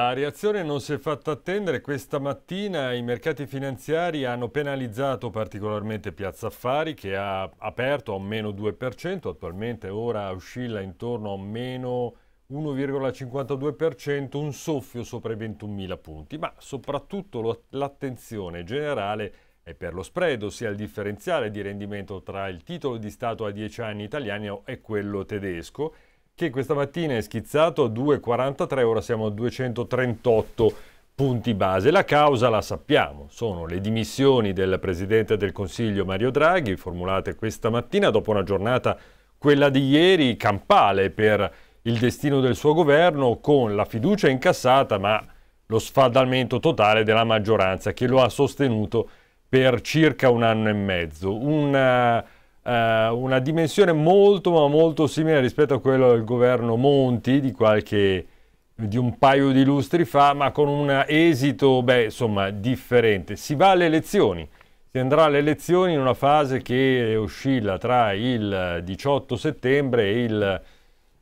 La reazione non si è fatta attendere, questa mattina i mercati finanziari hanno penalizzato particolarmente Piazza Affari che ha aperto a un meno 2%, attualmente ora oscilla intorno a un meno 1,52%, un soffio sopra i 21.000 punti, ma soprattutto l'attenzione generale è per lo spread, ossia il differenziale di rendimento tra il titolo di Stato a 10 anni italiano e quello tedesco, che questa mattina è schizzato a 2,43, ora siamo a 238 punti base. La causa la sappiamo, sono le dimissioni del Presidente del Consiglio Mario Draghi, formulate questa mattina dopo una giornata, quella di ieri, campale per il destino del suo governo, con la fiducia incassata ma lo sfaldamento totale della maggioranza che lo ha sostenuto per circa un anno e mezzo. Una eh, eh, una dimensione molto ma molto simile rispetto a quella del governo Monti di qualche di un paio di lustri fa, ma con un esito, beh, insomma, differente. Si va alle elezioni, si andrà alle elezioni in una fase che oscilla tra il 18 settembre e il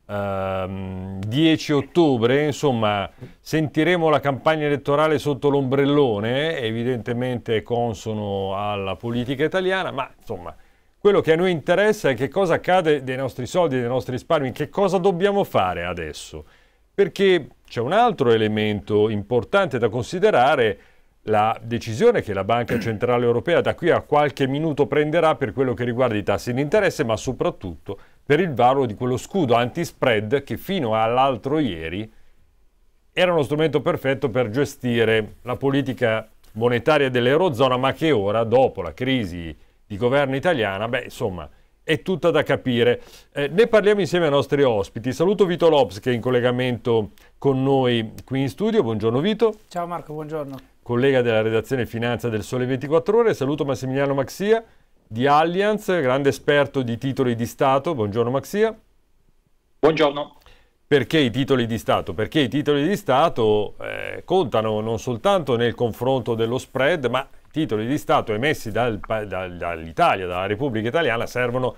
ehm, 10 ottobre, insomma, sentiremo la campagna elettorale sotto l'ombrellone, evidentemente consono alla politica italiana, ma insomma, quello che a noi interessa è che cosa accade dei nostri soldi, dei nostri risparmi, che cosa dobbiamo fare adesso. Perché c'è un altro elemento importante da considerare, la decisione che la Banca Centrale Europea da qui a qualche minuto prenderà per quello che riguarda i tassi di interesse, ma soprattutto per il valore di quello scudo anti-spread che fino all'altro ieri era uno strumento perfetto per gestire la politica monetaria dell'Eurozona, ma che ora, dopo la crisi di governo italiana, beh insomma è tutta da capire. Eh, ne parliamo insieme ai nostri ospiti. Saluto Vito Lopes che è in collegamento con noi qui in studio. Buongiorno Vito. Ciao Marco, buongiorno. Collega della redazione Finanza del Sole 24 Ore. Saluto Massimiliano Maxia di Allianz, grande esperto di titoli di Stato. Buongiorno Maxia. Buongiorno. Perché i titoli di Stato? Perché i titoli di Stato eh, contano non soltanto nel confronto dello spread, ma titoli di Stato emessi dal, dal, dall'Italia, dalla Repubblica Italiana, servono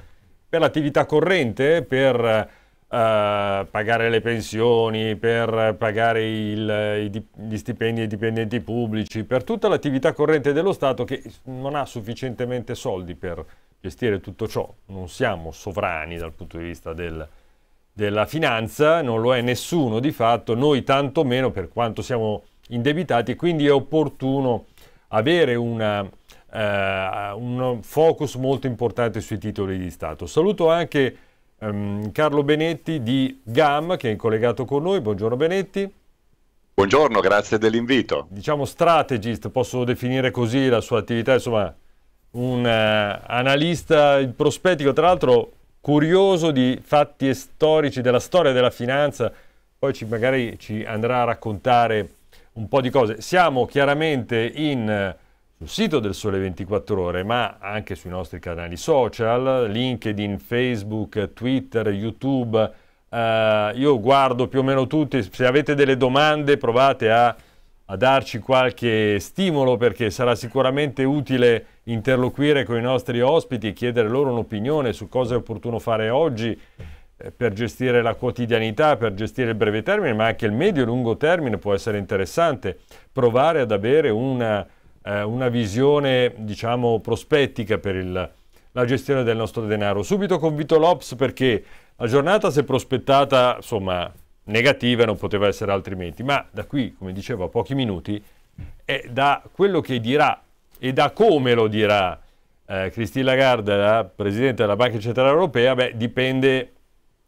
per l'attività corrente, per Uh, pagare le pensioni, per pagare il, gli stipendi ai dipendenti pubblici, per tutta l'attività corrente dello Stato che non ha sufficientemente soldi per gestire tutto ciò. Non siamo sovrani dal punto di vista del, della finanza, non lo è nessuno di fatto, noi tantomeno per quanto siamo indebitati, quindi è opportuno avere una, eh, un focus molto importante sui titoli di Stato. Saluto anche ehm, Carlo Benetti di GAM che è collegato con noi, buongiorno Benetti. Buongiorno, grazie dell'invito. Diciamo strategist, posso definire così la sua attività, insomma un eh, analista prospettico, tra l'altro curioso di fatti storici della storia della finanza, poi ci, magari ci andrà a raccontare un po' di cose. Siamo chiaramente in, sul sito del Sole 24 Ore, ma anche sui nostri canali social, LinkedIn, Facebook, Twitter, YouTube. Uh, io guardo più o meno tutti, se avete delle domande provate a a darci qualche stimolo perché sarà sicuramente utile interloquire con i nostri ospiti e chiedere loro un'opinione su cosa è opportuno fare oggi eh, per gestire la quotidianità, per gestire il breve termine, ma anche il medio e lungo termine può essere interessante provare ad avere una, eh, una visione, diciamo, prospettica per il, la gestione del nostro denaro. Subito con Vito Lops perché la giornata si è prospettata, insomma, negativa non poteva essere altrimenti, ma da qui, come dicevo, a pochi minuti, è da quello che dirà e da come lo dirà eh, Christine Lagarde, la Presidente della Banca Centrale Europea, beh, dipende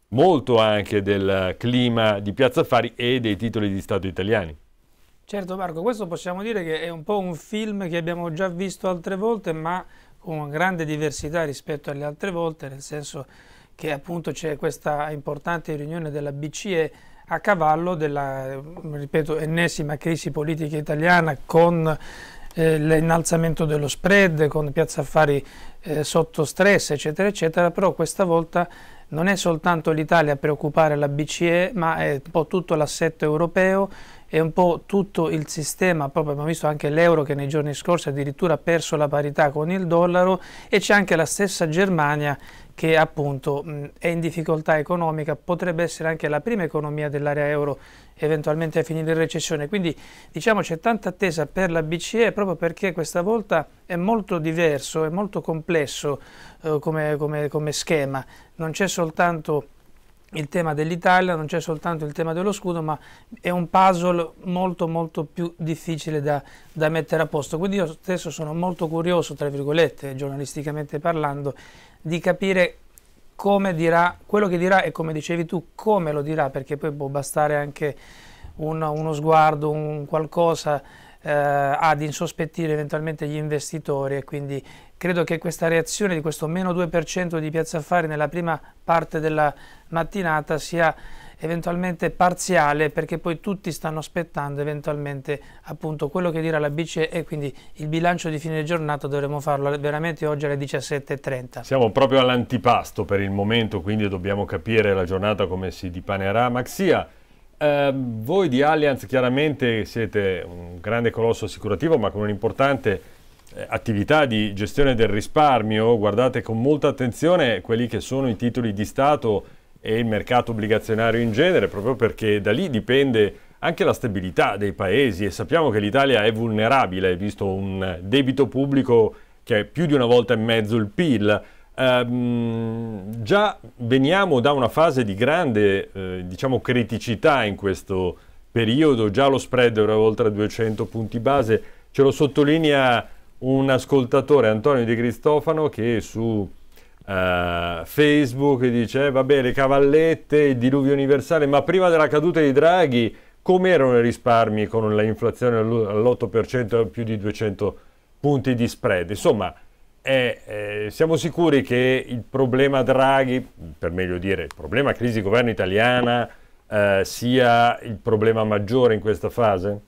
molto anche del clima di Piazza Affari e dei titoli di Stato italiani. Certo Marco, questo possiamo dire che è un po' un film che abbiamo già visto altre volte, ma con grande diversità rispetto alle altre volte, nel senso che appunto c'è questa importante riunione della BCE a cavallo della, ripeto, ennesima crisi politica italiana con eh, l'innalzamento dello spread, con Piazza Affari eh, sotto stress, eccetera, eccetera, però questa volta non è soltanto l'Italia a preoccupare la BCE, ma è un po' tutto l'assetto europeo, è un po' tutto il sistema, proprio abbiamo visto anche l'euro che nei giorni scorsi addirittura ha perso la parità con il dollaro e c'è anche la stessa Germania che appunto mh, è in difficoltà economica, potrebbe essere anche la prima economia dell'area euro eventualmente a finire in recessione. Quindi diciamo c'è tanta attesa per la BCE proprio perché questa volta è molto diverso, è molto complesso eh, come, come, come schema, non c'è soltanto il tema dell'Italia, non c'è soltanto il tema dello scudo, ma è un puzzle molto molto più difficile da, da, mettere a posto. Quindi io stesso sono molto curioso, tra virgolette, giornalisticamente parlando, di capire come dirà, quello che dirà e come dicevi tu, come lo dirà, perché poi può bastare anche un, uno sguardo, un qualcosa eh, ad insospettire eventualmente gli investitori e quindi credo che questa reazione di questo meno 2% di Piazza Affari nella prima parte della mattinata sia eventualmente parziale perché poi tutti stanno aspettando eventualmente appunto quello che dirà la BCE e quindi il bilancio di fine giornata dovremo farlo veramente oggi alle 17.30. Siamo proprio all'antipasto per il momento quindi dobbiamo capire la giornata come si dipanerà. Maxia, eh, voi di Allianz chiaramente siete un grande colosso assicurativo ma con un importante... Eh, attività di gestione del risparmio, guardate con molta attenzione quelli che sono i titoli di Stato e il mercato obbligazionario in genere, proprio perché da lì dipende anche la stabilità dei paesi e sappiamo che l'Italia è vulnerabile, visto un debito pubblico che è più di una volta e mezzo il PIL. Ehm, già veniamo da una fase di grande eh, diciamo criticità in questo periodo, già lo spread era oltre 200 punti base, ce lo sottolinea un ascoltatore, Antonio Di Cristofano, che su Uh, Facebook dice: eh, Vabbè, le cavallette, il diluvio universale, ma prima della caduta di Draghi, com'erano i risparmi con l'inflazione all'8% e più di 200 punti di spread? Insomma, eh, eh, siamo sicuri che il problema Draghi, per meglio dire, il problema crisi governo italiana, eh, sia il problema maggiore in questa fase?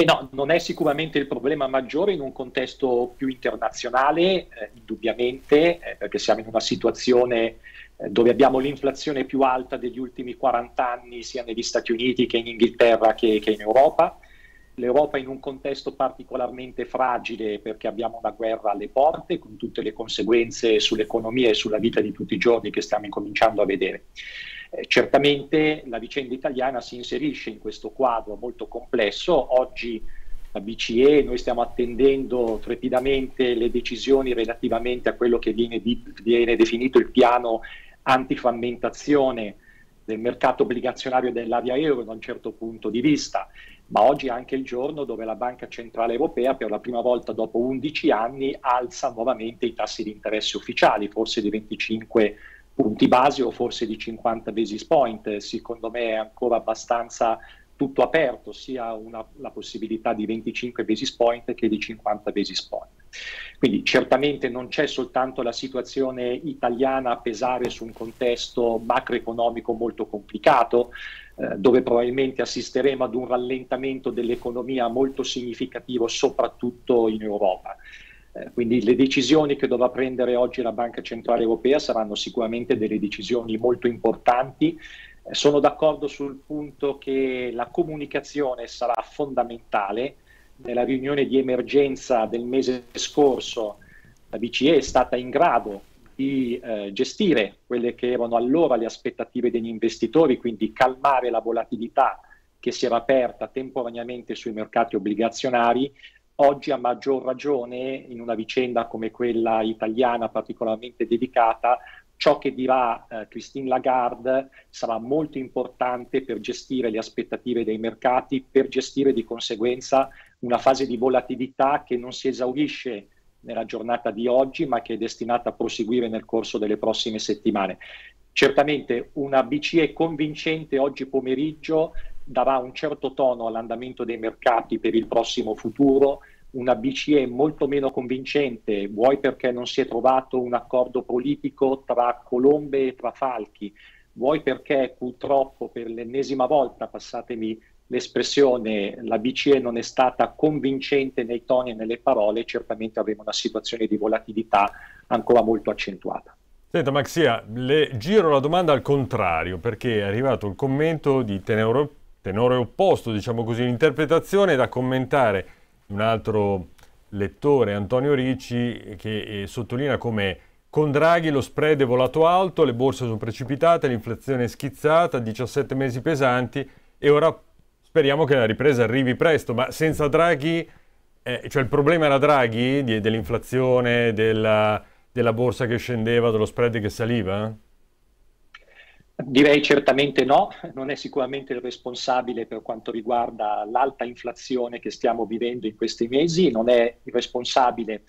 Eh no, non è sicuramente il problema maggiore in un contesto più internazionale, eh, indubbiamente, eh, perché siamo in una situazione eh, dove abbiamo l'inflazione più alta degli ultimi 40 anni sia negli Stati Uniti che in Inghilterra che, che in Europa l'Europa in un contesto particolarmente fragile perché abbiamo una guerra alle porte con tutte le conseguenze sull'economia e sulla vita di tutti i giorni che stiamo incominciando a vedere. Eh, certamente la vicenda italiana si inserisce in questo quadro molto complesso. Oggi la BCE, noi stiamo attendendo trepidamente le decisioni relativamente a quello che viene, di, viene definito il piano antiframmentazione del mercato obbligazionario dell'area euro da un certo punto di vista ma oggi è anche il giorno dove la Banca Centrale Europea per la prima volta dopo 11 anni alza nuovamente i tassi di interesse ufficiali, forse di 25 punti base o forse di 50 basis point. Secondo me è ancora abbastanza tutto aperto, sia una, la possibilità di 25 basis point che di 50 basis point. Quindi certamente non c'è soltanto la situazione italiana a pesare su un contesto macroeconomico molto complicato, eh, dove probabilmente assisteremo ad un rallentamento dell'economia molto significativo, soprattutto in Europa. Eh, quindi le decisioni che dovrà prendere oggi la Banca Centrale Europea saranno sicuramente delle decisioni molto importanti. Eh, sono d'accordo sul punto che la comunicazione sarà fondamentale. Nella riunione di emergenza del mese scorso la BCE è stata in grado di eh, gestire quelle che erano allora le aspettative degli investitori, quindi calmare la volatilità che si era aperta temporaneamente sui mercati obbligazionari, oggi a maggior ragione in una vicenda come quella italiana particolarmente dedicata, ciò che dirà eh, Christine Lagarde sarà molto importante per gestire le aspettative dei mercati, per gestire di conseguenza una fase di volatilità che non si esaurisce nella giornata di oggi, ma che è destinata a proseguire nel corso delle prossime settimane. Certamente una BCE convincente oggi pomeriggio darà un certo tono all'andamento dei mercati per il prossimo futuro, una BCE molto meno convincente, vuoi perché non si è trovato un accordo politico tra colombe e tra falchi, vuoi perché purtroppo per l'ennesima volta, passatemi l'espressione la BCE non è stata convincente nei toni e nelle parole, certamente avremo una situazione di volatilità ancora molto accentuata. Senta Maxia, le giro la domanda al contrario perché è arrivato il commento di tenore, tenore opposto, diciamo così, l'interpretazione da commentare un altro lettore, Antonio Ricci, che eh, sottolinea come con Draghi lo spread è volato alto, le borse sono precipitate, l'inflazione è schizzata, 17 mesi pesanti e ora Speriamo che la ripresa arrivi presto, ma senza Draghi, eh, cioè il problema era Draghi, di, dell'inflazione, della, della borsa che scendeva, dello spread che saliva? Direi certamente no, non è sicuramente il responsabile per quanto riguarda l'alta inflazione che stiamo vivendo in questi mesi, non è il responsabile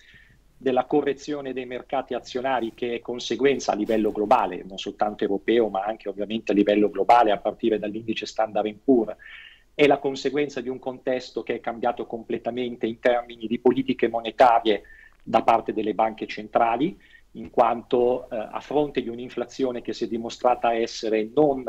della correzione dei mercati azionari che è conseguenza a livello globale, non soltanto europeo ma anche ovviamente a livello globale a partire dall'indice Standard Poor's è la conseguenza di un contesto che è cambiato completamente in termini di politiche monetarie da parte delle banche centrali, in quanto eh, a fronte di un'inflazione che si è dimostrata essere non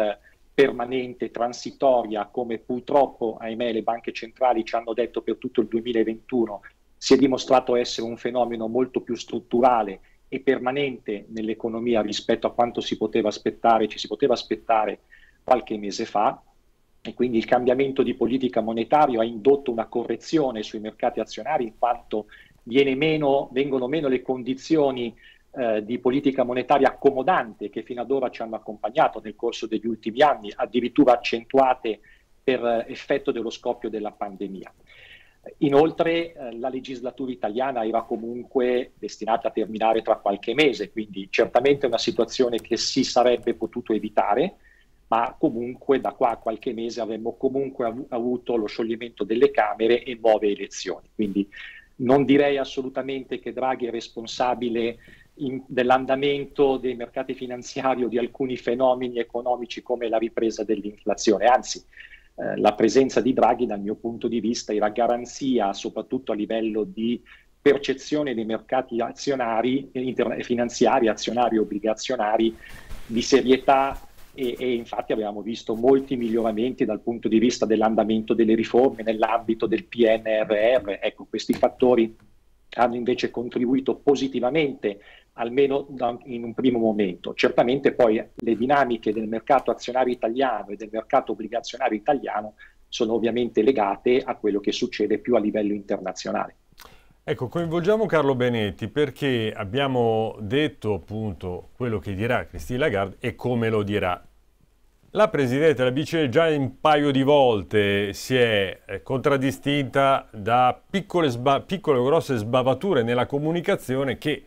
permanente, transitoria, come purtroppo, ahimè, le banche centrali ci hanno detto per tutto il 2021, si è dimostrato essere un fenomeno molto più strutturale e permanente nell'economia rispetto a quanto si poteva aspettare, ci si poteva aspettare qualche mese fa e quindi il cambiamento di politica monetaria ha indotto una correzione sui mercati azionari in quanto meno, vengono meno le condizioni eh, di politica monetaria accomodante che fino ad ora ci hanno accompagnato nel corso degli ultimi anni, addirittura accentuate per eh, effetto dello scoppio della pandemia. Inoltre eh, la legislatura italiana era comunque destinata a terminare tra qualche mese, quindi certamente è una situazione che si sarebbe potuto evitare, ma comunque da qua a qualche mese avremmo comunque av- avuto lo scioglimento delle Camere e nuove elezioni. Quindi non direi assolutamente che Draghi è responsabile in, dell'andamento dei mercati finanziari o di alcuni fenomeni economici come la ripresa dell'inflazione, anzi eh, la presenza di Draghi dal mio punto di vista era garanzia soprattutto a livello di percezione dei mercati azionari, eh, inter- finanziari, azionari e obbligazionari di serietà e, e, infatti abbiamo visto molti miglioramenti dal punto di vista dell'andamento delle riforme nell'ambito del PNRR. Ecco, questi fattori hanno invece contribuito positivamente almeno da, in un primo momento. Certamente poi le dinamiche del mercato azionario italiano e del mercato obbligazionario italiano sono ovviamente legate a quello che succede più a livello internazionale. Ecco, coinvolgiamo Carlo Benetti perché abbiamo detto appunto quello che dirà Christine Lagarde e come lo dirà. La Presidente della BCE già un paio di volte si è eh, contraddistinta da piccole, piccole o grosse sbavature nella comunicazione che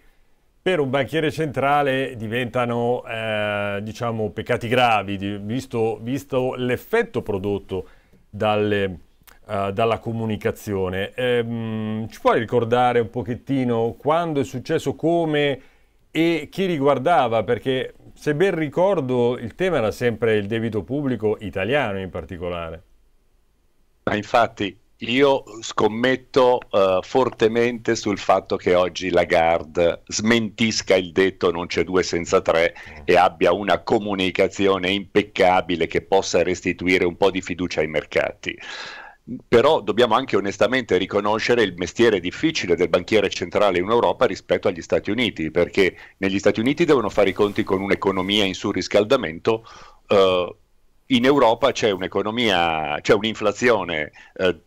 per un banchiere centrale diventano eh, diciamo, peccati gravi, visto, visto l'effetto prodotto dalle eh, dalla comunicazione. Ehm, ci puoi ricordare un pochettino quando è successo, come e chi riguardava? Perché se ben ricordo il tema era sempre il debito pubblico italiano in particolare. Ma infatti io scommetto uh, fortemente sul fatto che oggi Lagarde smentisca il detto non c'è due senza tre e abbia una comunicazione impeccabile che possa restituire un po' di fiducia ai mercati però dobbiamo anche onestamente riconoscere il mestiere difficile del banchiere centrale in Europa rispetto agli Stati Uniti, perché negli Stati Uniti devono fare i conti con un'economia in surriscaldamento. Eh, in Europa c'è un'economia, c'è un'inflazione eh,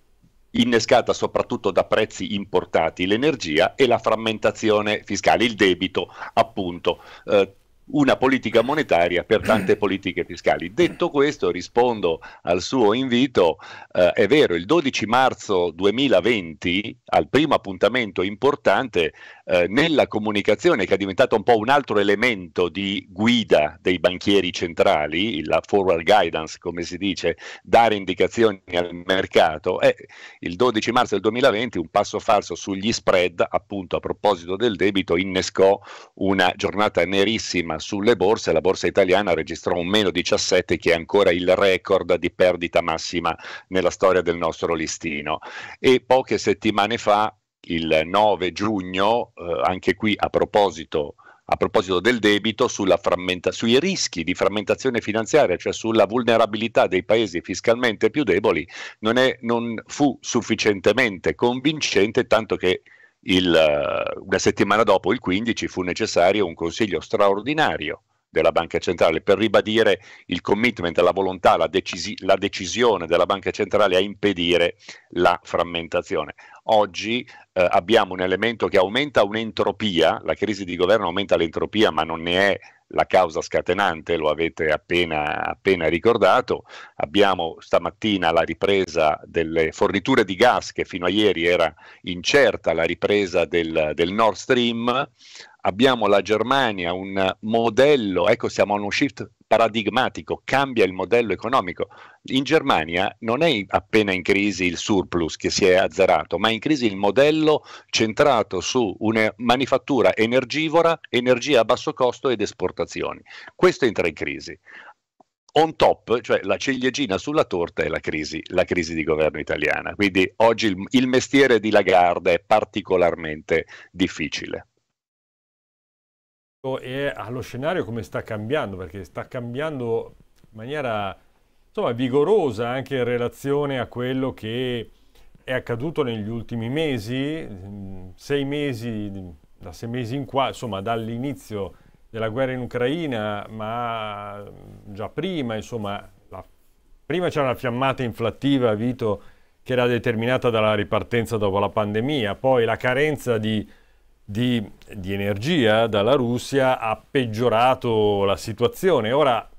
innescata soprattutto da prezzi importati, l'energia e la frammentazione fiscale, il debito appunto. Eh, una politica monetaria per tante politiche fiscali. Detto questo, rispondo al suo invito, eh, è vero, il 12 marzo 2020, al primo appuntamento importante, eh, nella comunicazione che è diventata un po' un altro elemento di guida dei banchieri centrali, la forward guidance come si dice, dare indicazioni al mercato, è il 12 marzo del 2020 un passo falso sugli spread, appunto a proposito del debito, innescò una giornata nerissima sulle borse, la borsa italiana registrò un meno 17 che è ancora il record di perdita massima nella storia del nostro listino e poche settimane fa il 9 giugno, eh, anche qui a proposito, a proposito del debito, frammenta- sui rischi di frammentazione finanziaria, cioè sulla vulnerabilità dei paesi fiscalmente più deboli, non, è, non fu sufficientemente convincente, tanto che il, una settimana dopo, il 15, fu necessario un consiglio straordinario della Banca Centrale per ribadire il commitment, la volontà, la, decisi- la decisione della Banca Centrale a impedire la frammentazione. Oggi eh, abbiamo un elemento che aumenta un'entropia, la crisi di governo aumenta l'entropia ma non ne è la causa scatenante, lo avete appena, appena, ricordato. Abbiamo stamattina la ripresa delle forniture di gas, che fino a ieri era incerta, la ripresa del, del Nord Stream. Abbiamo la Germania, un modello, ecco siamo a uno shift paradigmatico, cambia il modello economico. In Germania non è appena in crisi il surplus che si è azzerato, ma è in crisi il modello centrato su una manifattura energivora, energia a basso costo ed esportazioni. Questo entra in crisi. On top, cioè la ciliegina sulla torta è la crisi, la crisi di governo italiana. Quindi oggi il, il mestiere di Lagarde è particolarmente difficile e allo scenario come sta cambiando, perché sta cambiando in maniera insomma, vigorosa anche in relazione a quello che è accaduto negli ultimi mesi, sei mesi, da sei mesi in qua, insomma dall'inizio della guerra in Ucraina, ma già prima, insomma, la, prima c'era una fiammata inflattiva, Vito, che era determinata dalla ripartenza dopo la pandemia, poi la carenza di di, di, energia dalla Russia ha peggiorato la situazione. Ora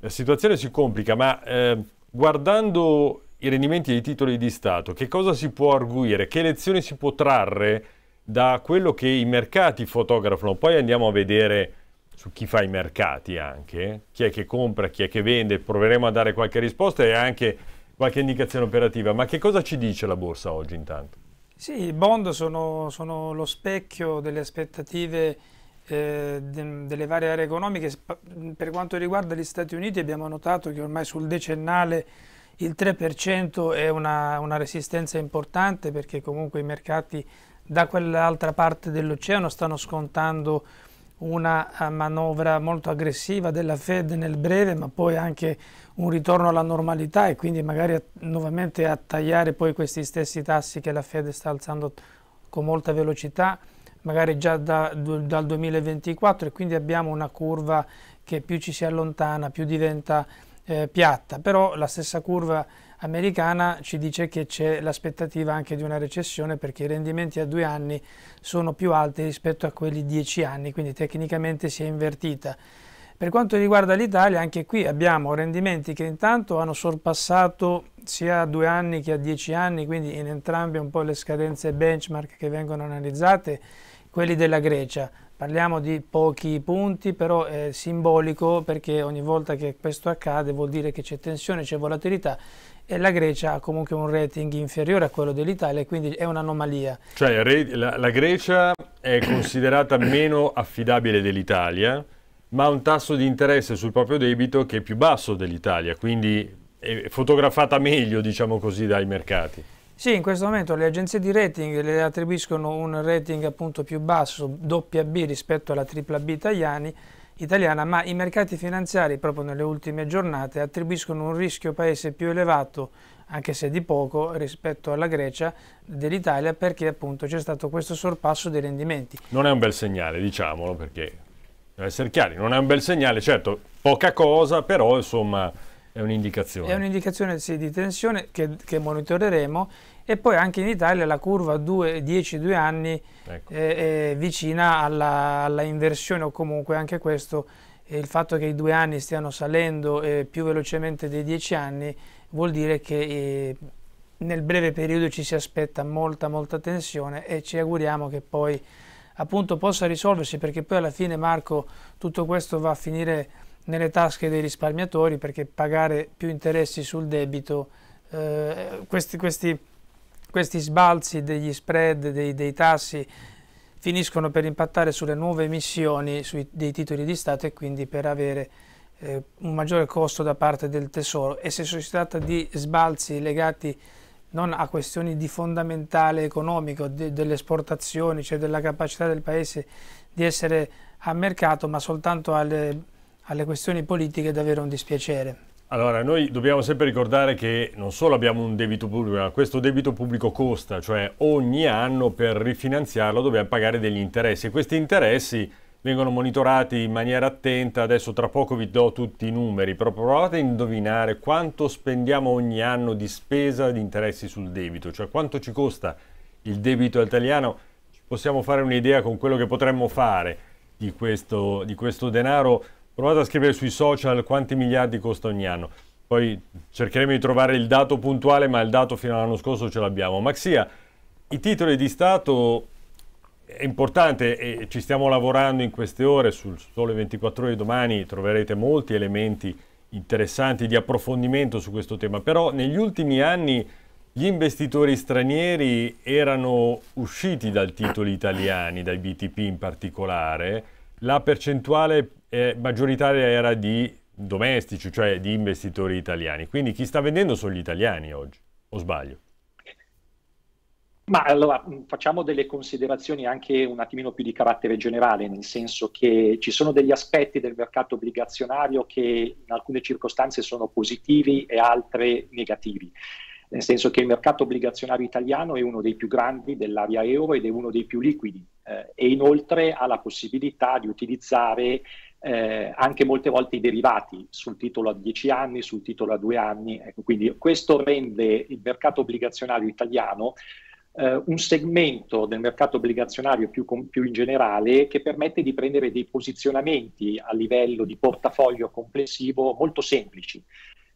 la situazione si complica, ma eh, guardando i rendimenti dei titoli di Stato, che cosa si può arguire? Che lezioni si può trarre da quello che i mercati fotografano? Poi andiamo a vedere su chi fa i mercati anche, chi è che compra, chi è che vende, proveremo a dare qualche risposta e anche qualche indicazione operativa, ma che cosa ci dice la borsa oggi intanto? Sì, i bond sono, sono, lo specchio delle aspettative eh, de, delle varie aree economiche. Per quanto riguarda gli Stati Uniti abbiamo notato che ormai sul decennale il 3% è una, una resistenza importante perché comunque i mercati da quell'altra parte dell'oceano stanno scontando una eh, manovra molto aggressiva della Fed nel breve, ma poi anche un ritorno alla normalità e quindi magari a, nuovamente a tagliare poi questi stessi tassi che la Fed sta alzando con molta velocità, magari già da, dal 2024 e quindi abbiamo una curva che più ci si allontana, più diventa eh, piatta, però la stessa curva americana ci dice che c'è l'aspettativa anche di una recessione perché i rendimenti a due anni sono più alti rispetto a quelli a dieci anni, quindi tecnicamente si è invertita. Per quanto riguarda l'Italia, anche qui abbiamo rendimenti che intanto hanno sorpassato sia a due anni che a dieci anni, quindi in entrambe un po' le scadenze benchmark che vengono analizzate, quelli della Grecia. Parliamo di pochi punti, però è simbolico perché ogni volta che questo accade vuol dire che c'è tensione, c'è volatilità e la Grecia ha comunque un rating inferiore a quello dell'Italia e quindi è un'anomalia. Cioè la, la Grecia è considerata meno affidabile dell'Italia, ma ha un tasso di interesse sul proprio debito che è più basso dell'Italia, quindi è fotografata meglio, diciamo così, dai mercati. Sì, in questo momento le agenzie di rating le attribuiscono un rating appunto più basso, doppia B rispetto alla tripla B italiani, italiana, ma i mercati finanziari proprio nelle ultime giornate attribuiscono un rischio paese più elevato, anche se di poco, rispetto alla Grecia dell'Italia perché appunto c'è stato questo sorpasso dei rendimenti. Non è un bel segnale, diciamolo, perché deve essere chiari, non è un bel segnale, certo, poca cosa, però insomma... È un'indicazione. È un'indicazione sì, di tensione che, che monitoreremo e poi anche in Italia la curva 10-2 anni ecco. è, eh, è, vicina alla, alla, inversione o comunque anche questo eh, il fatto che i due anni stiano salendo eh, più velocemente dei 10 anni vuol dire che eh, nel breve periodo ci si aspetta molta molta tensione e ci auguriamo che poi appunto possa risolversi perché poi alla fine Marco tutto questo va a finire nelle tasche dei risparmiatori perché pagare più interessi sul debito eh, questi, questi questi sbalzi degli spread, dei, dei tassi, finiscono per impattare sulle nuove emissioni sui, dei titoli di Stato e quindi per avere eh, un maggiore costo da parte del Tesoro. E se si tratta di sbalzi legati non a questioni di fondamentale economico, de, delle esportazioni, cioè della capacità del Paese di essere a mercato, ma soltanto alle, alle questioni politiche, è davvero un dispiacere. Allora, noi dobbiamo sempre ricordare che non solo abbiamo un debito pubblico, ma questo debito pubblico costa, cioè ogni anno per rifinanziarlo dobbiamo pagare degli interessi e questi interessi vengono monitorati in maniera attenta. Adesso tra poco vi do tutti i numeri, però provate a indovinare quanto spendiamo ogni anno di spesa di interessi sul debito, cioè quanto ci costa il debito italiano. possiamo fare un'idea con quello che potremmo fare di questo, di questo denaro Provate a scrivere sui social quanti miliardi costa ogni anno. Poi cercheremo di trovare il dato puntuale, ma il dato fino all'anno scorso ce l'abbiamo. Maxia, i titoli di Stato è importante e ci stiamo lavorando in queste ore, sul sole 24 ore di domani troverete molti elementi interessanti di approfondimento su questo tema, però negli ultimi anni gli investitori stranieri erano usciti dal titolo italiani, dai BTP in particolare, la percentuale eh, maggioritaria era di domestici, cioè di investitori italiani. Quindi chi sta vendendo sono gli italiani oggi, o sbaglio? Ma allora mm, facciamo delle considerazioni anche un attimino più di carattere generale, nel senso che ci sono degli aspetti del mercato obbligazionario che in alcune circostanze sono positivi e altre negativi nel senso che il mercato obbligazionario italiano è uno dei più grandi dell'area euro ed è uno dei più liquidi eh, e inoltre ha la possibilità di utilizzare eh, anche molte volte i derivati sul titolo a 10 anni, sul titolo a 2 anni. Ecco, quindi questo rende il mercato obbligazionario italiano eh, un segmento del mercato obbligazionario più, più, in generale che permette di prendere dei posizionamenti a livello di portafoglio complessivo molto semplici.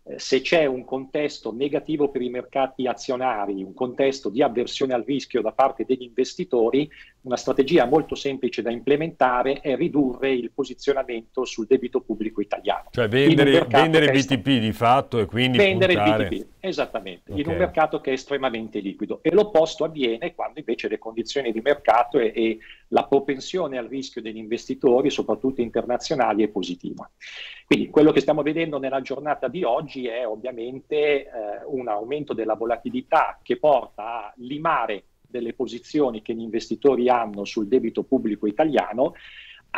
Eh, se c'è un contesto negativo per i mercati azionari, un contesto di avversione al rischio da parte degli investitori, una strategia molto semplice da implementare è ridurre il posizionamento sul debito pubblico italiano. Cioè vendere, vendere BTP di fatto e quindi vendere puntare... BTP Esattamente, okay. in un mercato che è estremamente liquido e l'opposto avviene quando invece le condizioni di mercato e, e la propensione al rischio degli investitori, soprattutto internazionali, è positiva. Quindi quello che stiamo vedendo nella giornata di oggi è ovviamente eh, un aumento della volatilità che porta a limare delle posizioni che gli investitori hanno sul debito pubblico italiano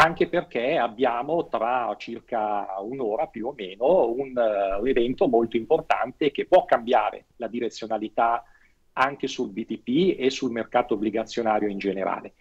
anche perché abbiamo tra circa un'ora più o meno un, uh, un evento molto importante che può cambiare la direzionalità anche sul BTP e sul mercato obbligazionario in generale.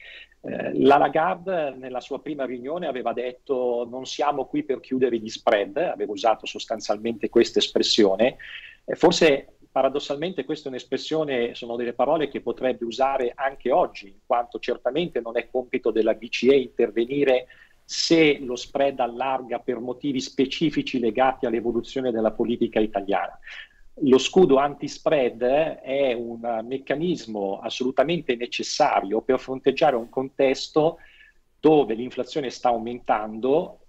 Eh, la Lagarde nella sua prima riunione aveva detto non siamo qui per chiudere gli spread, aveva usato sostanzialmente questa espressione, eh, forse paradossalmente questa è un'espressione, sono delle parole che potrebbe usare anche oggi, in quanto certamente non è compito della BCE intervenire se lo spread allarga per motivi specifici legati all'evoluzione della politica italiana. Lo scudo anti-spread è un meccanismo assolutamente necessario per fronteggiare un contesto dove l'inflazione sta aumentando,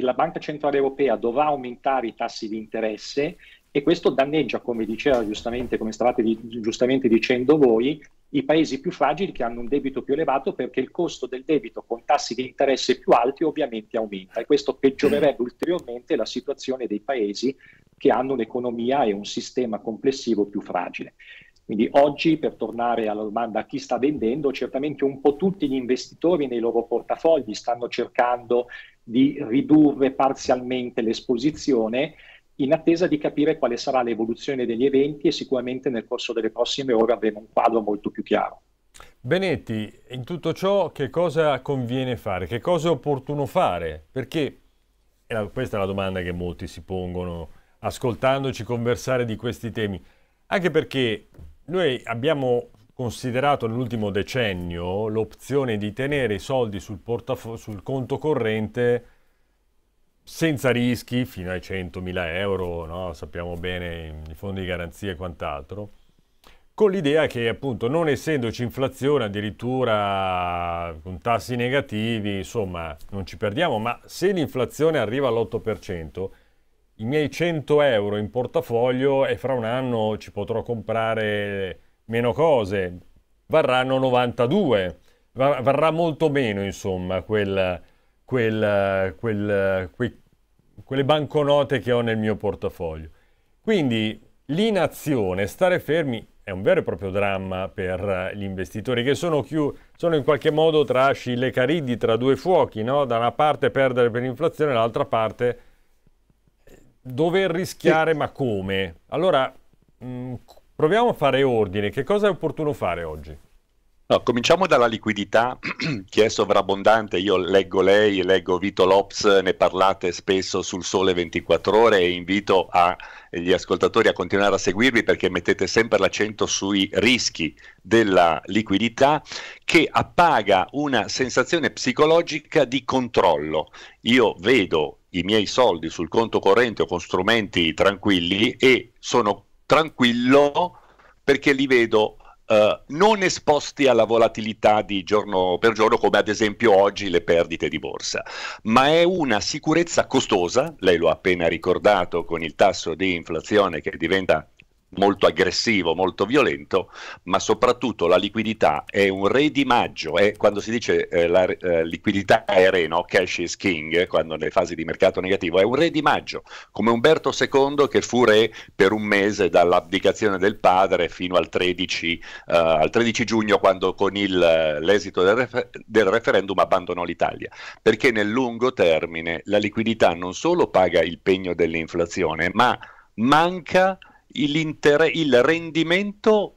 la Banca Centrale Europea dovrà aumentare i tassi di interesse e questo danneggia, come diceva giustamente, come stavate di, giustamente dicendo voi, i paesi più fragili che hanno un debito più elevato perché il costo del debito con tassi di interesse più alti ovviamente aumenta e questo peggiorerebbe ulteriormente la situazione dei paesi che hanno un'economia e un sistema complessivo più fragile. Quindi oggi, per tornare alla domanda a chi sta vendendo, certamente un po' tutti gli investitori nei loro portafogli stanno cercando di ridurre parzialmente l'esposizione in attesa di capire quale sarà l'evoluzione degli eventi e sicuramente nel corso delle prossime ore avremo un quadro molto più chiaro. Benetti, in tutto ciò che cosa conviene fare? Che cosa è opportuno fare? Perché questa è la domanda che molti si pongono ascoltandoci conversare di questi temi, anche perché noi abbiamo considerato nell'ultimo decennio l'opzione di tenere i soldi sul, sul conto corrente senza rischi fino ai 100.000 euro, no? sappiamo bene i fondi di garanzia e quant'altro, con l'idea che appunto non essendoci inflazione addirittura con tassi negativi, insomma non ci perdiamo, ma se l'inflazione arriva all'8%, i miei 100 euro in portafoglio e fra un anno ci potrò comprare meno cose, varranno 92, varrà molto meno insomma quel, quel, quel, quei quelle banconote che ho nel mio portafoglio. Quindi l'inazione, stare fermi, è un vero e proprio dramma per eh, gli investitori che sono, chiù, sono in qualche modo tra Scille Cariddi, tra due fuochi, no? da una parte perdere per l'inflazione, dall'altra parte eh, dover rischiare, sì. ma come? Allora, mh, mm, proviamo a fare ordine, che cosa è opportuno fare oggi? No, cominciamo dalla liquidità che è sovrabbondante. Io leggo lei, leggo Vito Lops, ne parlate spesso sul Sole 24 Ore e invito a, gli ascoltatori a continuare a seguirvi perché mettete sempre l'accento sui rischi della liquidità che appaga una sensazione psicologica di controllo. Io vedo i miei soldi sul conto corrente o con strumenti tranquilli e sono tranquillo perché li vedo eh, non esposti alla volatilità di giorno per giorno, come ad esempio oggi le perdite di borsa, ma è una sicurezza costosa, lei lo ha appena ricordato con il tasso di inflazione che diventa molto aggressivo, molto violento, ma soprattutto la liquidità è un re redimaggio, è quando si dice eh, la eh, liquidità è reno, cash is king, quando nelle fasi di mercato negativo, è un re di maggio, come Umberto II che fu re per un mese dall'abdicazione del padre fino al 13, eh, al 13 giugno quando con il, eh, l'esito del, refer- del referendum abbandonò l'Italia, perché nel lungo termine la liquidità non solo paga il pegno dell'inflazione, ma manca il rendimento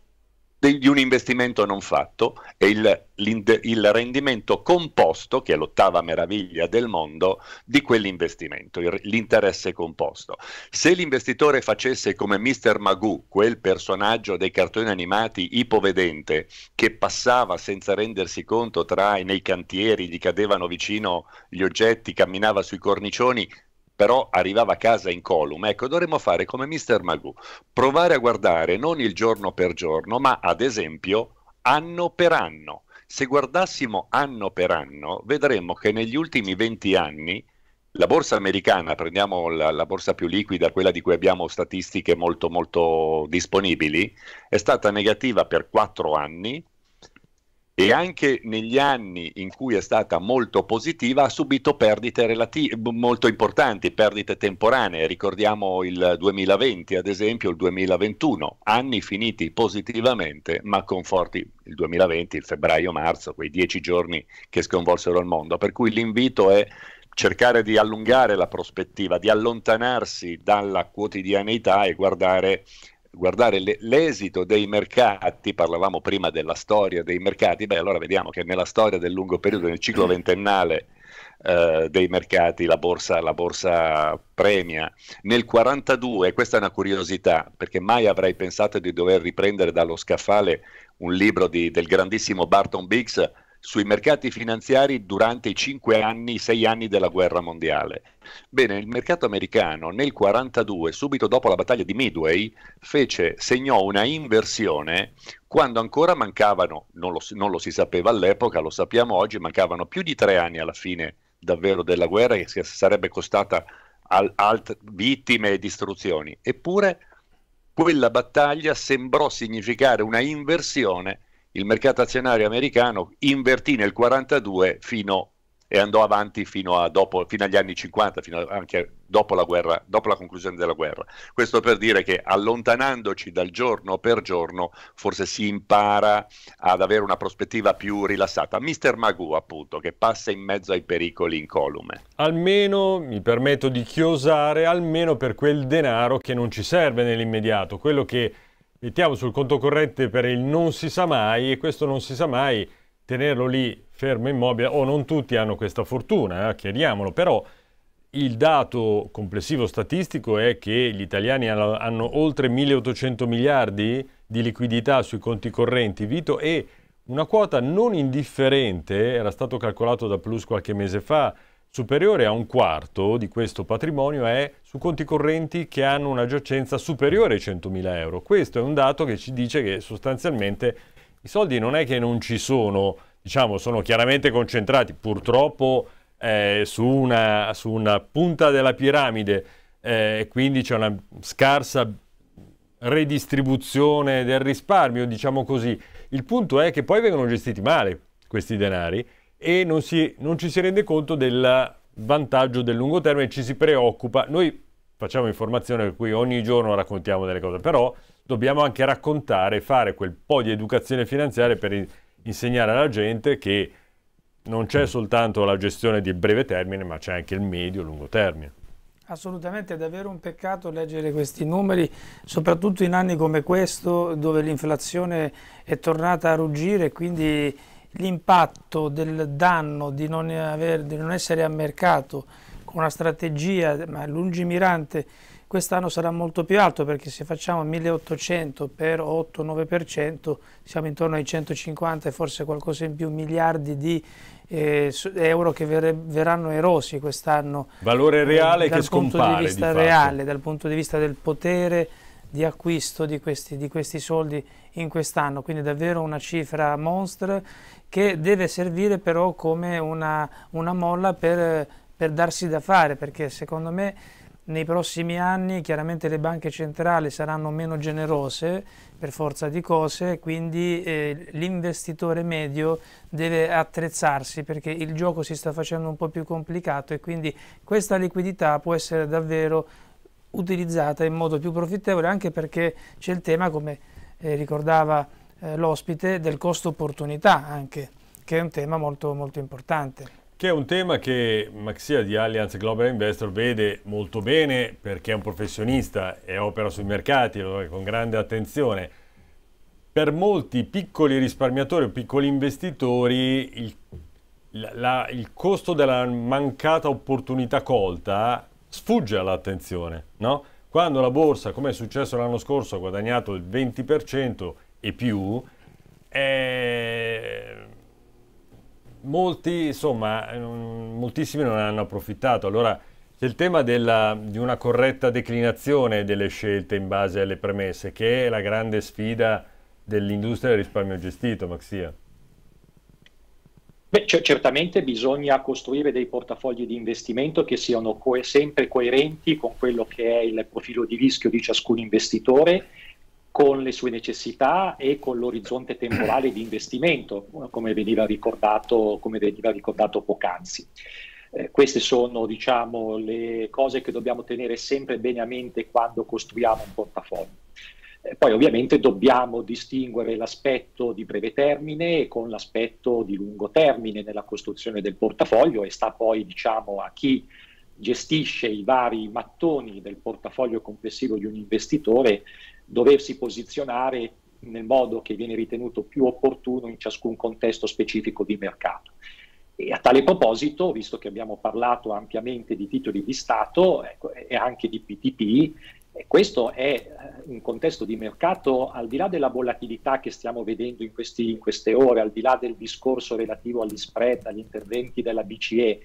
di un investimento non fatto e il, il, rendimento composto, che è l'ottava meraviglia del mondo, di quell'investimento, l'interesse composto. Se l'investitore facesse come Mr. Magoo, quel personaggio dei cartoni animati ipovedente che passava senza rendersi conto tra nei cantieri, gli cadevano vicino gli oggetti, camminava sui cornicioni, però arrivava a casa in column, Ecco, dovremmo fare come Mr. Magoo, provare a guardare non il giorno per giorno, ma ad esempio anno per anno. Se guardassimo anno per anno, vedremmo che negli ultimi 20 anni la borsa americana, prendiamo la, la, borsa più liquida, quella di cui abbiamo statistiche molto molto disponibili, è stata negativa per 4 anni, e anche negli anni in cui è stata molto positiva ha subito perdite relative, molto importanti, perdite temporanee, ricordiamo il 2020 ad esempio, il 2021, anni finiti positivamente ma con forti, il 2020, il febbraio-marzo, quei dieci giorni che sconvolsero il mondo, per cui l'invito è cercare di allungare la prospettiva, di allontanarsi dalla quotidianità e guardare guardare le, l'esito dei mercati, parlavamo prima della storia dei mercati, beh allora vediamo che nella storia del lungo periodo, nel ciclo ventennale eh, dei mercati, la borsa, la borsa premia. Nel 1942, questa è una curiosità, perché mai avrei pensato di dover riprendere dallo scaffale un libro di, del grandissimo Barton Biggs, sui mercati finanziari durante i cinque anni, i sei anni della guerra mondiale. Bene, il mercato americano nel 1942, subito dopo la battaglia di Midway, fece, segnò una inversione quando ancora mancavano, non lo, non lo si sapeva all'epoca, lo sappiamo oggi, mancavano più di tre anni alla fine davvero della guerra che sarebbe costata al, alt, vittime e distruzioni. Eppure quella battaglia sembrò significare una inversione il mercato azionario americano invertì nel 1942 fino, e andò avanti fino, a dopo, fino agli anni 50, fino anche dopo la, guerra, dopo la conclusione della guerra. Questo per dire che allontanandoci dal giorno per giorno forse si impara ad avere una prospettiva più rilassata. Mister Magoo appunto che passa in mezzo ai pericoli incolume. Almeno, mi permetto di chiosare, almeno per quel denaro che non ci serve nell'immediato, quello che mettiamo sul conto corrente per il non si sa mai e questo non si sa mai tenerlo lì fermo immobile o oh, non tutti hanno questa fortuna, eh, chiediamolo, però il dato complessivo statistico è che gli italiani hanno oltre 1800 miliardi di liquidità sui conti correnti, Vito, e una quota non indifferente, era stato calcolato da Plus qualche mese fa, superiore a un quarto di questo patrimonio è su conti correnti che hanno una giacenza superiore ai 100.000 euro. Questo è un dato che ci dice che sostanzialmente i soldi non è che non ci sono, diciamo, sono chiaramente concentrati purtroppo eh, su, una, su, una, punta della piramide eh, e eh, quindi c'è una scarsa redistribuzione del risparmio, diciamo così. Il punto è che poi vengono gestiti male questi denari e non, si, non ci si rende conto del vantaggio del lungo termine, ci si preoccupa. Noi facciamo informazione per cui ogni giorno raccontiamo delle cose, però dobbiamo anche raccontare, fare quel po' di educazione finanziaria per insegnare alla gente che non c'è soltanto la gestione di breve termine, ma c'è anche il medio e lungo termine. Assolutamente, è davvero un peccato leggere questi numeri, soprattutto in anni come questo dove l'inflazione è tornata a ruggire, quindi l'impatto del danno di non, aver, di non essere ammercato con una strategia lungimirante quest'anno sarà molto più alto perché se facciamo 1800 per 8-9% siamo intorno ai 150 e forse qualcosa in più miliardi di eh, euro che ver verranno erosi quest'anno. Valore reale eh, che scompare. Dal punto di vista di reale, dal punto di vista del potere di acquisto di questi, di questi soldi in quest'anno, quindi davvero una cifra monster che deve servire però come una, una molla per, per darsi da fare, perché secondo me nei prossimi anni chiaramente le banche centrali saranno meno generose per forza di cose, quindi eh, l'investitore medio deve attrezzarsi perché il gioco si sta facendo un po' più complicato e quindi questa liquidità può essere davvero utilizzata in modo più profittevole anche perché c'è il tema, come eh, ricordava eh, l'ospite, del costo opportunità anche, che è un tema molto, molto importante. Che è un tema che Maxia di Allianz Global Investor vede molto bene perché è un professionista e opera sui mercati con grande attenzione. Per molti piccoli risparmiatori o piccoli investitori il, la, il costo della mancata opportunità colta sfugge all'attenzione, no? Quando la borsa, come è successo l'anno scorso, ha guadagnato il 20% e più, eh, molti, insomma, moltissimi non hanno approfittato. Allora c'è il tema della, di una corretta declinazione delle scelte in base alle premesse, che è la grande sfida dell'industria del risparmio gestito, Maxia. Beh, certamente bisogna costruire dei portafogli di investimento che siano co- sempre coerenti con quello che è il profilo di rischio di ciascun investitore, con le sue necessità e con l'orizzonte temporale di investimento, come veniva ricordato, come veniva ricordato poc'anzi. Eh, queste sono diciamo, le cose che dobbiamo tenere sempre bene a mente quando costruiamo un portafoglio. Eh, poi ovviamente dobbiamo distinguere l'aspetto di breve termine con l'aspetto di lungo termine nella costruzione del portafoglio e sta poi diciamo, a chi gestisce i vari mattoni del portafoglio complessivo di un investitore doversi posizionare nel modo che viene ritenuto più opportuno in ciascun contesto specifico di mercato. E a tale proposito, visto che abbiamo parlato ampiamente di titoli di Stato ecco, e anche di PTP, e questo è eh, un contesto di mercato, al di là della volatilità che stiamo vedendo in, questi, in queste ore, al di là del discorso relativo agli spread, agli interventi della BCE,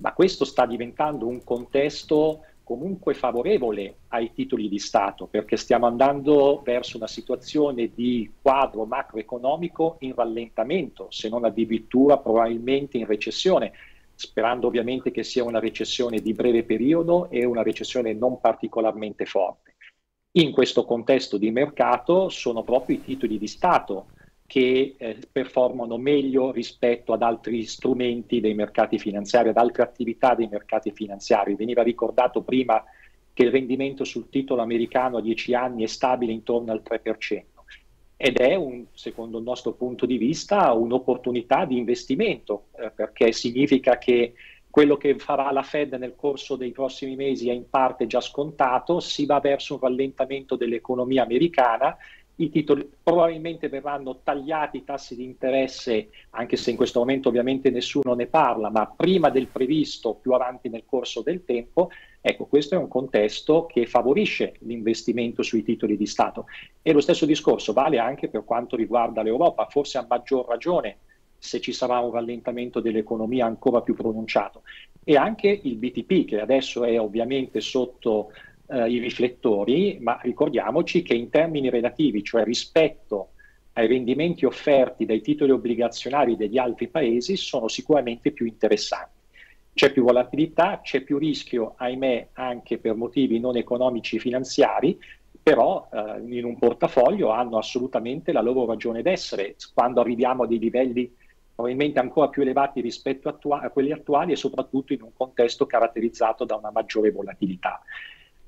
ma questo sta diventando un contesto comunque favorevole ai titoli di Stato perché stiamo andando verso una situazione di quadro macroeconomico in rallentamento, se non addirittura probabilmente in recessione sperando ovviamente che sia una recessione di breve periodo e una recessione non particolarmente forte. In questo contesto di mercato sono proprio i titoli di Stato che eh, performano meglio rispetto ad altri strumenti dei mercati finanziari, ad altre attività dei mercati finanziari. Veniva ricordato prima che il rendimento sul titolo americano a 10 anni è stabile intorno al 3% ed è, un, secondo il nostro punto di vista, un'opportunità di investimento, eh, perché significa che quello che farà la Fed nel corso dei prossimi mesi è in parte già scontato, si va verso un rallentamento dell'economia americana, i titoli probabilmente verranno tagliati i tassi di interesse, anche se in questo momento ovviamente nessuno ne parla, ma prima del previsto, più avanti nel corso del tempo, Ecco, questo è un contesto che favorisce l'investimento sui titoli di Stato e lo stesso discorso vale anche per quanto riguarda l'Europa, forse a maggior ragione se ci sarà un rallentamento dell'economia ancora più pronunciato e anche il BTP che adesso è ovviamente sotto eh, i riflettori, ma ricordiamoci che in termini relativi, cioè rispetto ai rendimenti offerti dai titoli obbligazionari degli altri paesi, sono sicuramente più interessanti. C'è più volatilità, c'è più rischio, ahimè, anche per motivi non economici e finanziari, però eh, in un portafoglio hanno assolutamente la loro ragione d'essere quando arriviamo a dei livelli probabilmente ancora più elevati rispetto attua- a quelli attuali e soprattutto in un contesto caratterizzato da una maggiore volatilità.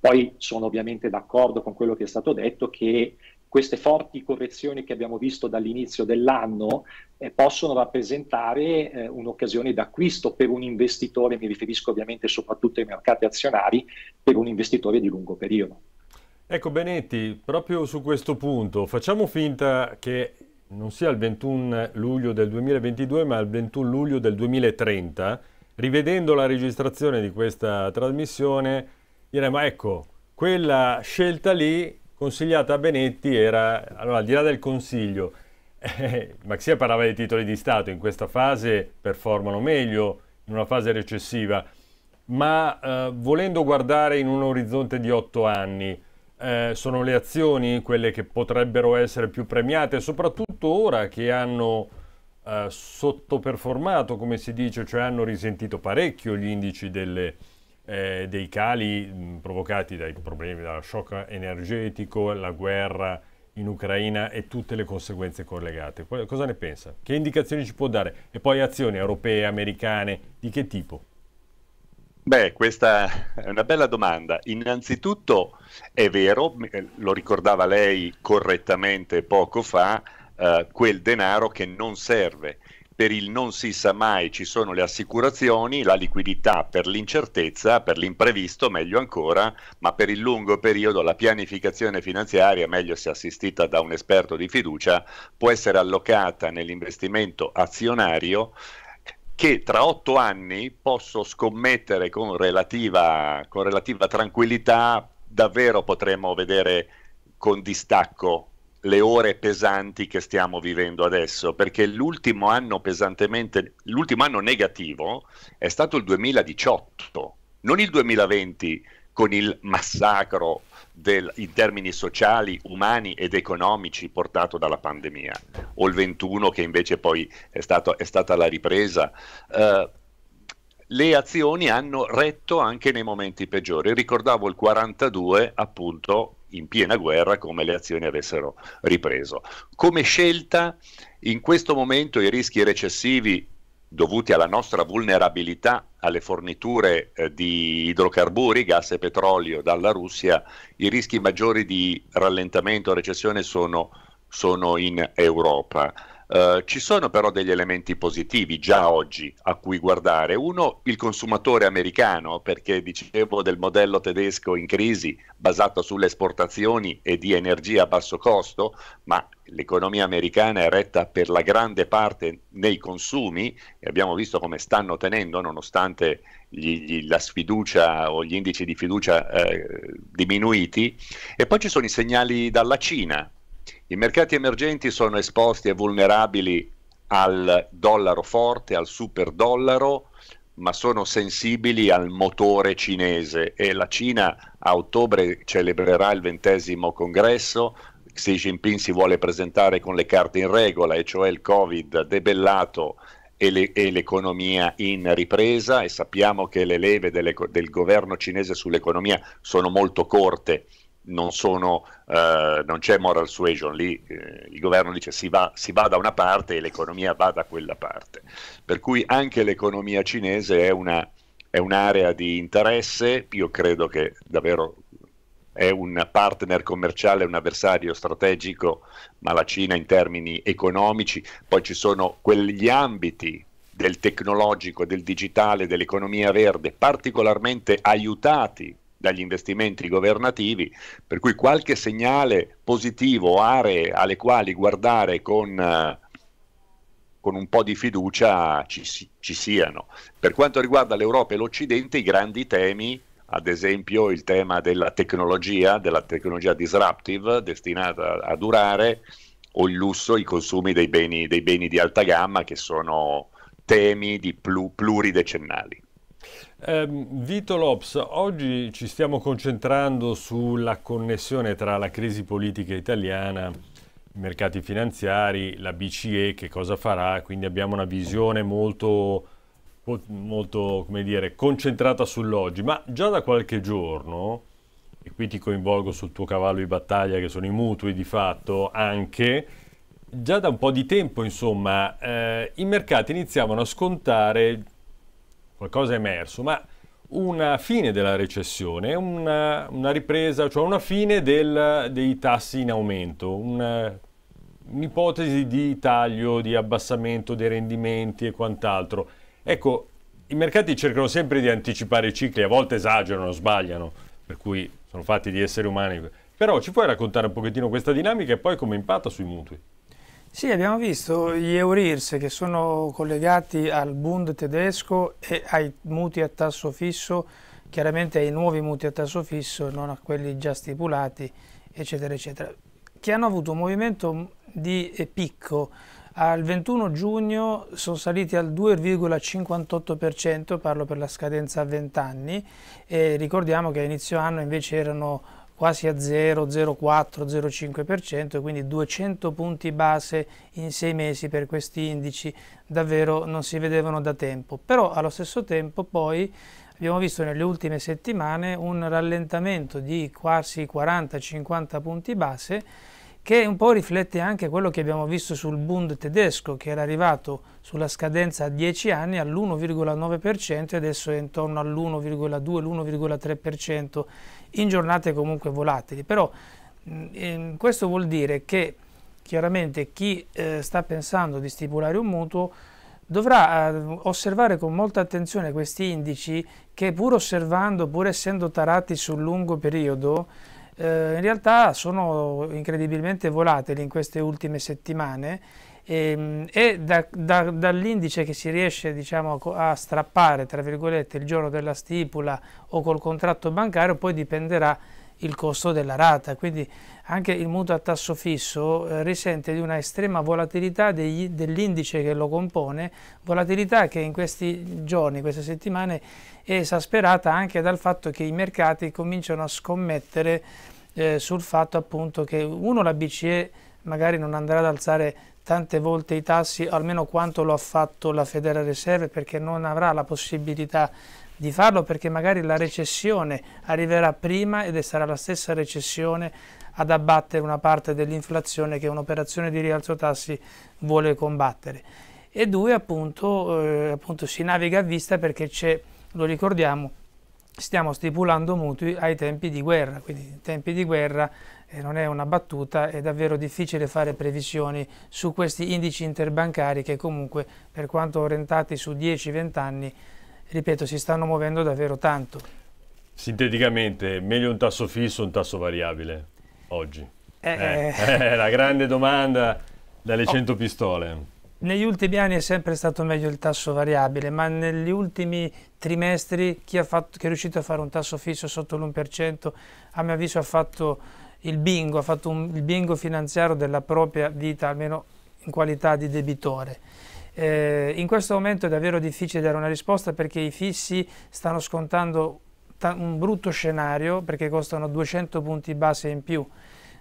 Poi sono ovviamente d'accordo con quello che è stato detto che queste forti correzioni che abbiamo visto dall'inizio dell'anno eh, possono rappresentare eh, un'occasione d'acquisto per un investitore, mi riferisco ovviamente soprattutto ai mercati azionari, per un investitore di lungo periodo. Ecco Benetti, proprio su questo punto, facciamo finta che non sia il 21 luglio del 2022 ma il 21 luglio del 2030, rivedendo la registrazione di questa trasmissione diremo ecco, quella scelta lì consigliata a Benetti era, allora al di là del consiglio, eh, Maxia parlava dei titoli di Stato, in questa fase performano meglio, in una fase recessiva, ma eh, volendo guardare in un orizzonte di otto anni, eh, sono le azioni quelle che potrebbero essere più premiate, soprattutto ora che hanno eh, sottoperformato, come si dice, cioè hanno risentito parecchio gli indici delle, eh, dei cali mh, mm, provocati dai problemi, dallo shock energetico, la guerra in Ucraina e tutte le conseguenze collegate. Qu cosa ne pensa? Che indicazioni ci può dare? E poi azioni europee, americane, di che tipo? Beh, questa è una bella domanda. Innanzitutto è vero, eh, lo ricordava lei correttamente poco fa, eh, quel denaro che non serve per il non si sa mai ci sono le assicurazioni, la liquidità per l'incertezza, per l'imprevisto meglio ancora, ma per il lungo periodo la pianificazione finanziaria, meglio se assistita da un esperto di fiducia, può essere allocata nell'investimento azionario che tra otto anni posso scommettere con relativa, con relativa tranquillità, davvero potremmo vedere con distacco le ore pesanti che stiamo vivendo adesso, perché l'ultimo anno pesantemente, l'ultimo anno negativo è stato il 2018, non il 2020 con il massacro del, in termini sociali, umani ed economici portato dalla pandemia, o il 21 che invece poi è, stato, è stata la ripresa. Uh, le azioni hanno retto anche nei momenti peggiori. Ricordavo il 42 appunto in piena guerra come le azioni avessero ripreso. Come scelta, in questo momento i rischi recessivi dovuti alla nostra vulnerabilità alle forniture eh, di idrocarburi, gas e petrolio dalla Russia, i rischi maggiori di rallentamento o recessione sono, sono in Europa eh, ci sono però degli elementi positivi già oggi a cui guardare. Uno, il consumatore americano, perché dicevo del modello tedesco in crisi basato sulle esportazioni e di energia a basso costo, ma l'economia americana è retta per la grande parte nei consumi e abbiamo visto come stanno tenendo nonostante gli, gli, la sfiducia o gli indici di fiducia eh, diminuiti. E poi ci sono i segnali dalla Cina, i mercati emergenti sono esposti e vulnerabili al dollaro forte, al super dollaro, ma sono sensibili al motore cinese e la Cina a ottobre celebrerà il ventesimo congresso. Xi Jinping si vuole presentare con le carte in regola, e cioè il Covid debellato e, le, e l'economia in ripresa e sappiamo che le leve delle, del governo cinese sull'economia sono molto corte non, sono, eh, non c'è moral suasion, lì eh, il governo dice si va, si va, da una parte e l'economia va da quella parte. Per cui anche l'economia cinese è, una, è un'area di interesse, io credo che davvero è un partner commerciale, un avversario strategico, ma la Cina in termini economici, poi ci sono quegli ambiti del tecnologico, del digitale, dell'economia verde, particolarmente aiutati dagli investimenti governativi, per cui qualche segnale positivo, aree alle quali guardare con, eh, con un po' di fiducia ci, ci siano. Per quanto riguarda l'Europa e l'Occidente, i grandi temi ad esempio il tema della tecnologia, della tecnologia disruptive destinata a durare, o il lusso, i consumi dei beni, dei beni di alta gamma che sono temi di plu, pluridecennali. Eh, Vito Lops, oggi ci stiamo concentrando sulla connessione tra la crisi politica italiana, i mercati finanziari, la BCE, che cosa farà, quindi abbiamo una visione molto, molto come dire, concentrata sull'oggi, ma già da qualche giorno, e qui ti coinvolgo sul tuo cavallo di battaglia che sono i mutui di fatto anche, già da un po' di tempo insomma eh, i mercati iniziavano a scontare qualcosa è emerso, ma una fine della recessione, una, una ripresa, cioè una fine del, dei tassi in aumento, un'ipotesi di taglio, di abbassamento dei rendimenti e quant'altro. Ecco, i mercati cercano sempre di anticipare i cicli, a volte esagerano, sbagliano, per cui sono fatti di esseri umani. Però ci puoi raccontare un pochettino questa dinamica e poi come impatta sui mutui? Sì, abbiamo visto gli Eurirs che sono collegati al Bund tedesco e ai mutui a tasso fisso, chiaramente ai nuovi mutui a tasso fisso, non a quelli già stipulati, eccetera, eccetera, che hanno avuto un movimento di eh, picco. Al 21 giugno sono saliti al 2,58%, parlo per la scadenza a 20 anni, e ricordiamo che a inizio anno invece erano quasi a 0,04-0,5%, quindi 200 punti base in sei mesi per questi indici davvero non si vedevano da tempo. Però allo stesso tempo poi abbiamo visto nelle ultime settimane un rallentamento di quasi 40-50 punti base che un po' riflette anche quello che abbiamo visto sul Bund tedesco che era arrivato sulla scadenza a 10 anni all'1,9% e adesso è intorno all'1,2-1,3% in giornate comunque volatili, però mh, ehm, questo vuol dire che chiaramente chi eh, sta pensando di stipulare un mutuo dovrà eh, osservare con molta attenzione questi indici che pur osservando, pur essendo tarati sul lungo periodo, eh, in realtà sono incredibilmente volatili in queste ultime settimane Ehm, e, da, da, dall'indice che si riesce diciamo, a strappare, tra virgolette, il giorno della stipula o col contratto bancario, poi dipenderà il costo della rata. Quindi anche il mutuo a tasso fisso eh, risente di una estrema volatilità dell'indice che lo compone, volatilità che in questi giorni, queste settimane è esasperata anche dal fatto che i mercati cominciano a scommettere eh, sul fatto appunto che uno la BCE magari non andrà ad alzare tante volte i tassi, almeno quanto lo ha fatto la Federal Reserve, perché non avrà la possibilità di farlo, perché magari la recessione arriverà prima ed sarà la stessa recessione ad abbattere una parte dell'inflazione che un'operazione di rialzo tassi vuole combattere. E due, appunto, eh, appunto si naviga a vista perché c'è, lo ricordiamo, stiamo stipulando mutui ai tempi di guerra, quindi in tempi di guerra eh, non è una battuta, è davvero difficile fare previsioni su questi indici interbancari che comunque per quanto orientati su 10-20 anni, ripeto, si stanno muovendo davvero tanto. Sinteticamente, meglio un tasso fisso o un tasso variabile oggi? Eh, eh, eh, eh la grande domanda dalle 100 oh, pistole. Negli ultimi anni è sempre stato meglio il tasso variabile, ma negli ultimi trimestri chi, fatto, chi è riuscito a fare un tasso fisso sotto l'1% a mio avviso ha fatto il bingo, ha fatto un, il bingo finanziario della propria vita, almeno in qualità di debitore. Eh, in questo momento è davvero difficile dare una risposta perché i fissi stanno scontando un brutto scenario perché costano 200 punti base in più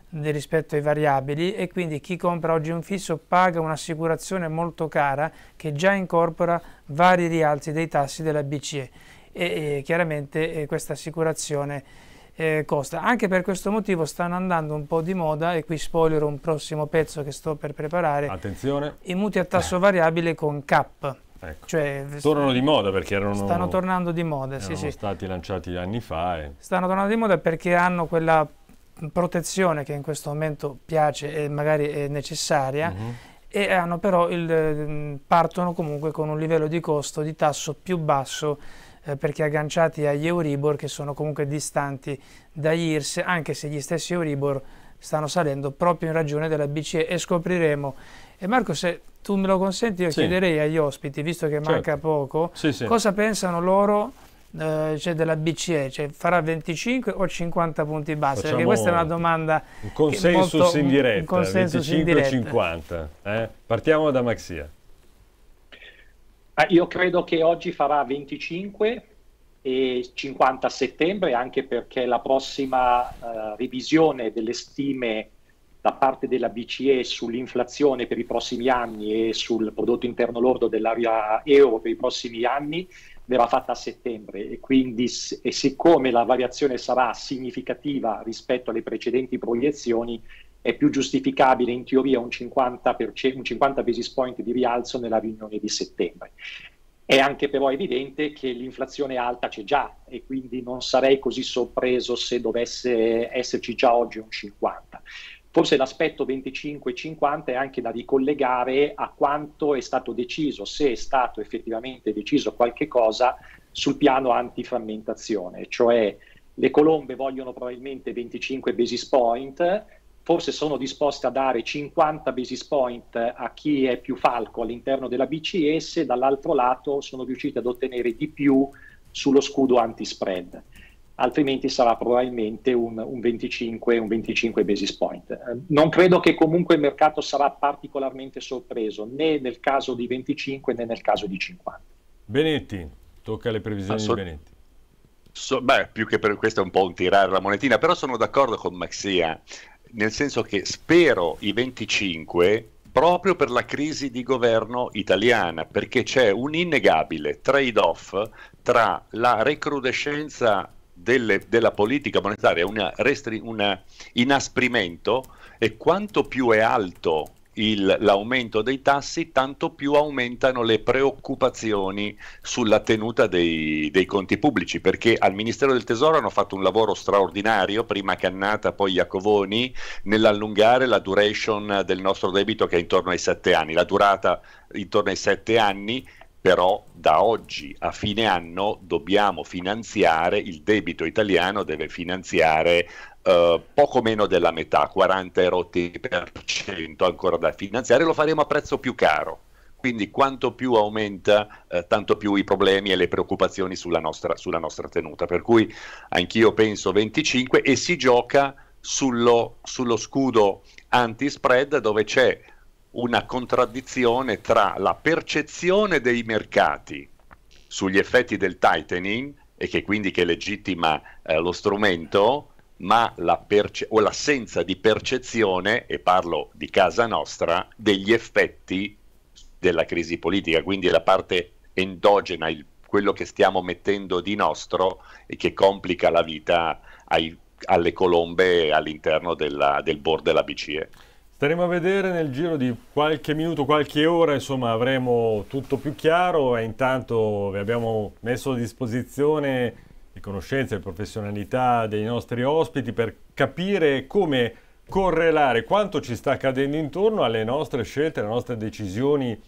rispetto ai variabili e quindi chi compra oggi un fisso paga un'assicurazione molto cara che già incorpora vari rialzi dei tassi della BCE e, e chiaramente eh, questa assicurazione eh, costa. Anche per questo motivo stanno andando un po' di moda, e qui spoiler un prossimo pezzo che sto per preparare, Attenzione. i mutui a tasso eh. variabile con CAP. Ecco. Cioè, tornano di moda perché erano stanno tornando di moda, sì, sì. stati lanciati anni fa. E... Stanno tornando di moda perché hanno quella protezione che in questo momento piace e magari è necessaria. Mm -hmm. E hanno però il, mm, partono comunque con un livello di costo di tasso più basso eh, perché agganciati agli Euribor che sono comunque distanti dagli IRS, anche se gli stessi Euribor stanno salendo proprio in ragione della BCE e scopriremo. E Marco, se tu me lo consenti, io sì. chiederei agli ospiti, visto che certo. manca poco, sì, sì. cosa pensano loro eh, cioè della BCE? Cioè farà 25 o 50 punti base? Facciamo Perché questa è una domanda... Un consensus molto, in diretta, 25 in diretta. 50. Eh? Partiamo da Maxia. Ah, io credo che oggi farà 25 e 50 settembre, anche perché la prossima uh, revisione delle stime da parte della BCE sull'inflazione per i prossimi anni e sul prodotto interno lordo dell'area euro per i prossimi anni verrà fatta a settembre e quindi e siccome la variazione sarà significativa rispetto alle precedenti proiezioni è più giustificabile in teoria un 50, un 50 basis point di rialzo nella riunione di settembre. È anche però evidente che l'inflazione alta c'è già e quindi non sarei così sorpreso se dovesse esserci già oggi un 50. Forse l'aspetto 25-50 è anche da ricollegare a quanto è stato deciso, se è stato effettivamente deciso qualche cosa sul piano antiframmentazione, cioè le colombe vogliono probabilmente 25 basis point, forse sono disposte a dare 50 basis point a chi è più falco all'interno della BCS, dall'altro lato sono riuscite ad ottenere di più sullo scudo anti-spread altrimenti sarà probabilmente un, un, 25, un 25 basis point. Eh, non credo che comunque il mercato sarà particolarmente sorpreso né nel caso di 25 né nel caso di 50. Benetti, tocca le previsioni Assol- di Benetti. So, beh, più che per questo è un po' un tirare la monetina, però sono d'accordo con Maxia nel senso che spero i 25 proprio per la crisi di governo italiana, perché c'è un innegabile trade-off tra la recrudescenza delle, della politica monetaria, un inasprimento, e quanto più è alto il, l'aumento dei tassi, tanto più aumentano le preoccupazioni sulla tenuta dei, dei, conti pubblici, perché al Ministero del Tesoro hanno fatto un lavoro straordinario, prima Cannata, poi Iacovoni, nell'allungare la duration del nostro debito che è intorno ai sette anni, la durata intorno ai sette anni, però da oggi a fine anno dobbiamo finanziare, il debito italiano deve finanziare eh, poco meno della metà, 40 erotti per cento ancora da finanziare, lo faremo a prezzo più caro. Quindi quanto più aumenta, eh, tanto più i problemi e le preoccupazioni sulla nostra, sulla nostra tenuta. Per cui anch'io penso 25 e si gioca sullo, sullo scudo anti-spread dove c'è una contraddizione tra la percezione dei mercati sugli effetti del tightening e che quindi che legittima eh, lo strumento ma la perce- o l'assenza di percezione, e parlo di casa nostra, degli effetti della crisi politica, quindi la parte endogena, il, quello che stiamo mettendo di nostro e che complica la vita ai, alle colombe all'interno della, del board della BCE. Staremo a vedere nel giro di qualche minuto, qualche ora, insomma avremo tutto più chiaro e intanto vi abbiamo messo a disposizione le conoscenze, le professionalità dei nostri ospiti per capire come correlare quanto ci sta accadendo intorno alle nostre scelte, alle nostre decisioni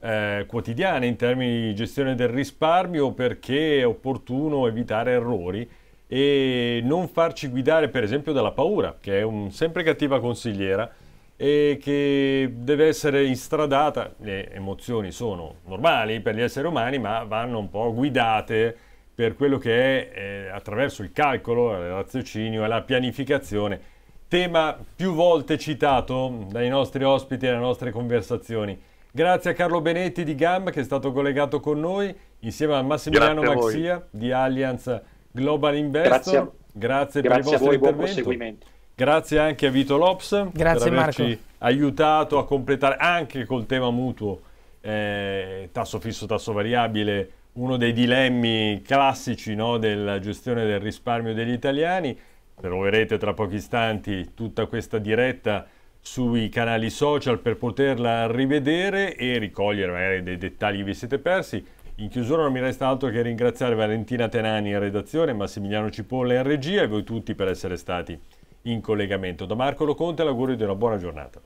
eh, quotidiane in termini di gestione del risparmio perché è opportuno evitare errori e non farci guidare per esempio dalla paura, che è un sempre cattiva consigliera e che deve essere instradata, le emozioni sono normali per gli esseri umani ma vanno un po' guidate per quello che è eh, attraverso il calcolo, il raziocinio e la pianificazione, tema più volte citato dai nostri ospiti e dalle nostre conversazioni. Grazie a Carlo Benetti di GAM che è stato collegato con noi, insieme a Massimiliano Grazie Maxia a di Allianz Global Investor. Grazie, Grazie, Grazie per il vostro voi, intervento. Grazie anche a Vito Lops Grazie, per averci Marco. aiutato a completare anche col tema mutuo, eh, tasso fisso, tasso variabile, uno dei dilemmi classici no, della gestione del risparmio degli italiani. Troverete tra pochi istanti tutta questa diretta sui canali social per poterla rivedere e ricogliere magari dei dettagli che vi siete persi. In chiusura non mi resta altro che ringraziare Valentina Tenani in redazione, Massimiliano Cipolla in regia e voi tutti per essere stati in collegamento. Da Marco Loconte l'augurio di una buona giornata.